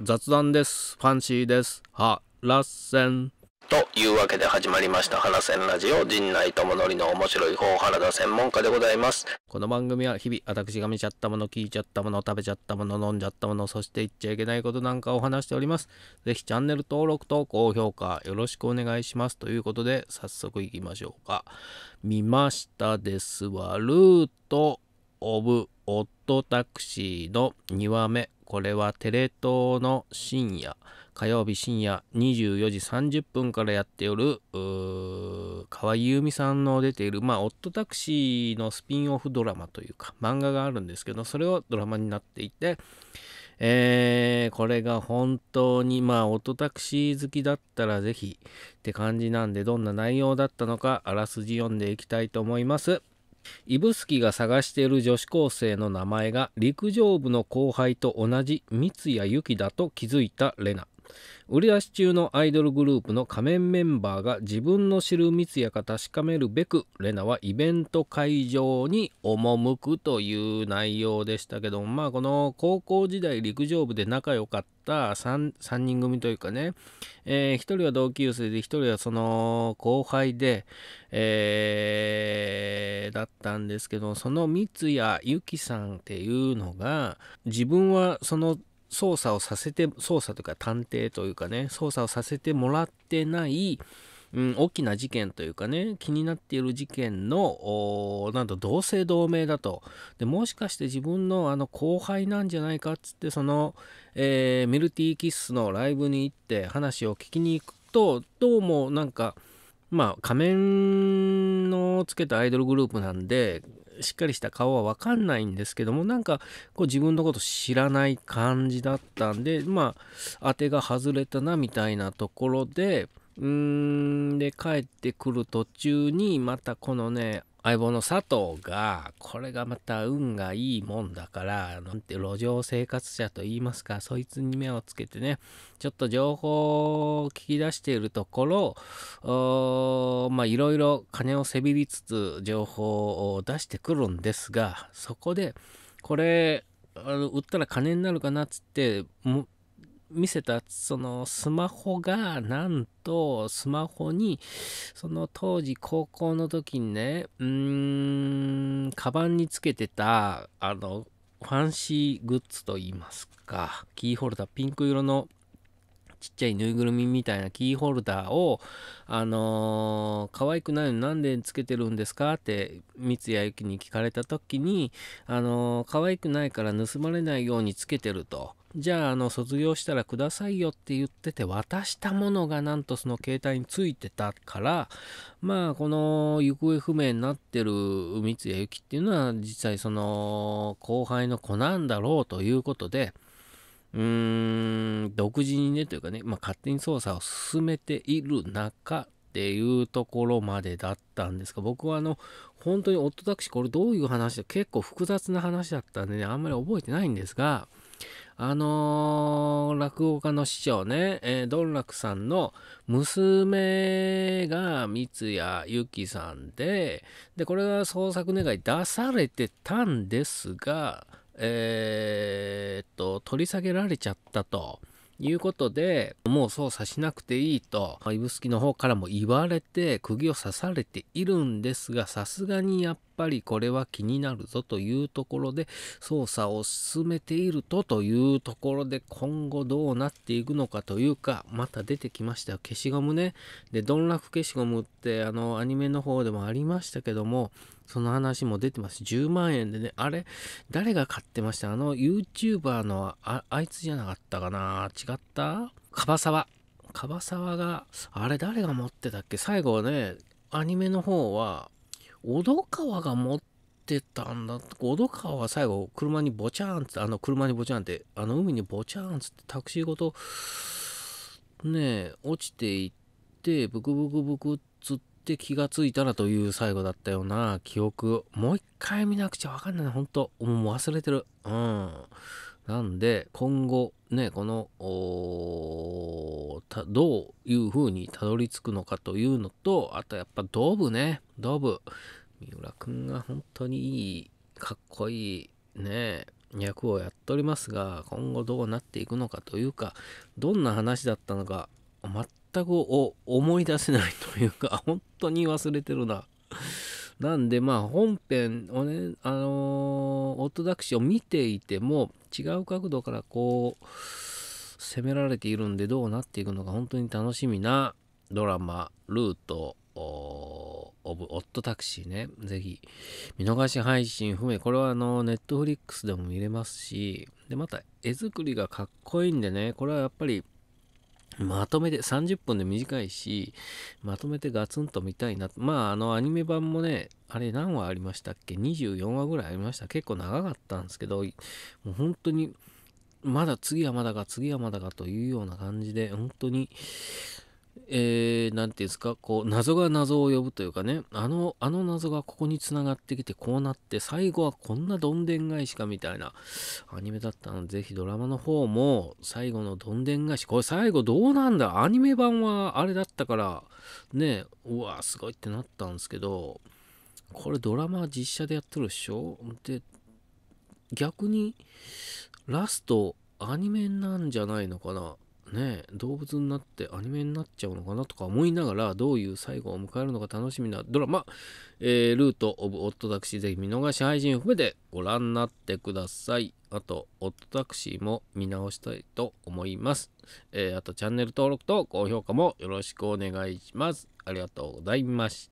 雑談です。ファンシーです。は、らっせん。というわけで始まりました「原線ラジオ陣内智則の面白い方原田専門家」でございますこの番組は日々私が見ちゃったもの聞いちゃったもの食べちゃったもの飲んじゃったものそして言っちゃいけないことなんかを話しておりますぜひチャンネル登録と高評価よろしくお願いしますということで早速いきましょうか見ましたですはルート・オブ・オットタクシーの2話目。これはテレ東の深夜、火曜日深夜24時30分からやっておる、河合優美さんの出ている、まあ、オットタクシーのスピンオフドラマというか、漫画があるんですけど、それをドラマになっていて、えー、これが本当に、まあ、オットタクシー好きだったらぜひって感じなんで、どんな内容だったのか、あらすじ読んでいきたいと思います。指宿が探している女子高生の名前が陸上部の後輩と同じ三谷由紀だと気づいたレナ売り出し中のアイドルグループの仮面メンバーが自分の知る密やか確かめるべくレナはイベント会場に赴くという内容でしたけどまあこの高校時代陸上部で仲良かった 3, 3人組というかね、えー、1人は同級生で1人はその後輩で、えー、だったんですけどその三谷由紀さんっていうのが自分はその捜査をさせて、捜査というか探偵というかね、捜査をさせてもらってない、うん、大きな事件というかね、気になっている事件の、なんと同姓同名だと。で、もしかして自分のあの後輩なんじゃないかっつって、その、えー、ミルティーキッスのライブに行って話を聞きに行くと、どうもなんか、まあ仮面のつけたアイドルグループなんで、しっかりした顔はわかんないんですけども、なんか、こう自分のこと知らない感じだったんで、まあ、当てが外れたなみたいなところで、うーん、で、帰ってくる途中に、またこのね、相棒の佐藤がこれがまた運がいいもんだからなんて路上生活者と言いますかそいつに目をつけてねちょっと情報を聞き出しているところまあいろいろ金をせびりつつ情報を出してくるんですがそこでこれ売ったら金になるかなっつって見せたそのスマホがなんとスマホにその当時高校の時にねうーんカバンにつけてたあのファンシーグッズといいますかキーホルダーピンク色のちっちゃいぬいぐるみみたいなキーホルダーを、あのー、可愛くないのなんでつけてるんですかって三谷由紀に聞かれた時に、あのー、可愛くないから盗まれないようにつけてると。じゃあ、あの、卒業したらくださいよって言ってて、渡したものがなんとその携帯についてたから、まあ、この行方不明になってる三谷由紀っていうのは、実際その後輩の子なんだろうということで、うーん、独自にね、というかね、まあ、勝手に捜査を進めている中っていうところまでだったんですが、僕はあの、本当に夫タクシー、これどういう話で結構複雑な話だったんでね、あんまり覚えてないんですが、あのー、落語家の師匠ね、えー、ドン楽さんの娘が三谷由紀さんで、で、これが創作願い出されてたんですが、えー、っと、取り下げられちゃったと。いうことで、もう操作しなくていいと、指宿の方からも言われて、釘を刺されているんですが、さすがにやっぱりこれは気になるぞというところで捜査を進めているとというところで今後どうなっていくのかというかまた出てきました消しゴムねでドンラフ消しゴムってあのアニメの方でもありましたけどもその話も出てます10万円でねあれ誰が買ってましたあの YouTuber のああいつじゃなかったかな違った樺沢樺沢があれ誰が持ってたっけ最後ねアニメの方は小戸川が持ってたんだ小戸川は最後車にボチャーンってあの車にボチャーンってあの海にボチャーンつってタクシーごとねえ落ちていってブクブクブクつって気がついたらという最後だったような記憶もう一回見なくちゃわかんないほんともう忘れてるうんなんで今後ねこのたどういうふうにたどり着くのかというのとあとやっぱドブねドブ三浦くんが本当にいいかっこいいね役をやっておりますが今後どうなっていくのかというかどんな話だったのか全く思い出せないというか 本当に忘れてるな。なんでまあ本編をねあのー、オートダクシを見ていても違う角度からこう攻められているんでどうなっていくのか本当に楽しみなドラマ「ルートオブ・オット・タクシーね」ぜひ見逃し配信不明これはあのネットフリックスでも見れますしでまた絵作りがかっこいいんでねこれはやっぱりまとめて30分で短いしまとめてガツンと見たいなまああのアニメ版もねあれ何話ありましたっけ24話ぐらいありました結構長かったんですけどもう本当にまだ次はまだか、次はまだかというような感じで、本当に、えー、なんていうんですか、こう、謎が謎を呼ぶというかね、あの、あの謎がここに繋がってきて、こうなって、最後はこんなどんでん返しかみたいなアニメだったので、ぜひドラマの方も、最後のどんでん返し、これ最後どうなんだアニメ版はあれだったから、ね、うわ、すごいってなったんですけど、これドラマ実写でやってるでしょで、逆に、ラスト、アニメなんじゃないのかな。ね動物になってアニメになっちゃうのかなとか思いながら、どういう最後を迎えるのか楽しみなドラマ、えー、ルート・オブ・オット・タクシー、ぜひ見逃し配信を含めてご覧になってください。あと、オットタクシーも見直したいと思います。えー、あと、チャンネル登録と高評価もよろしくお願いします。ありがとうございました。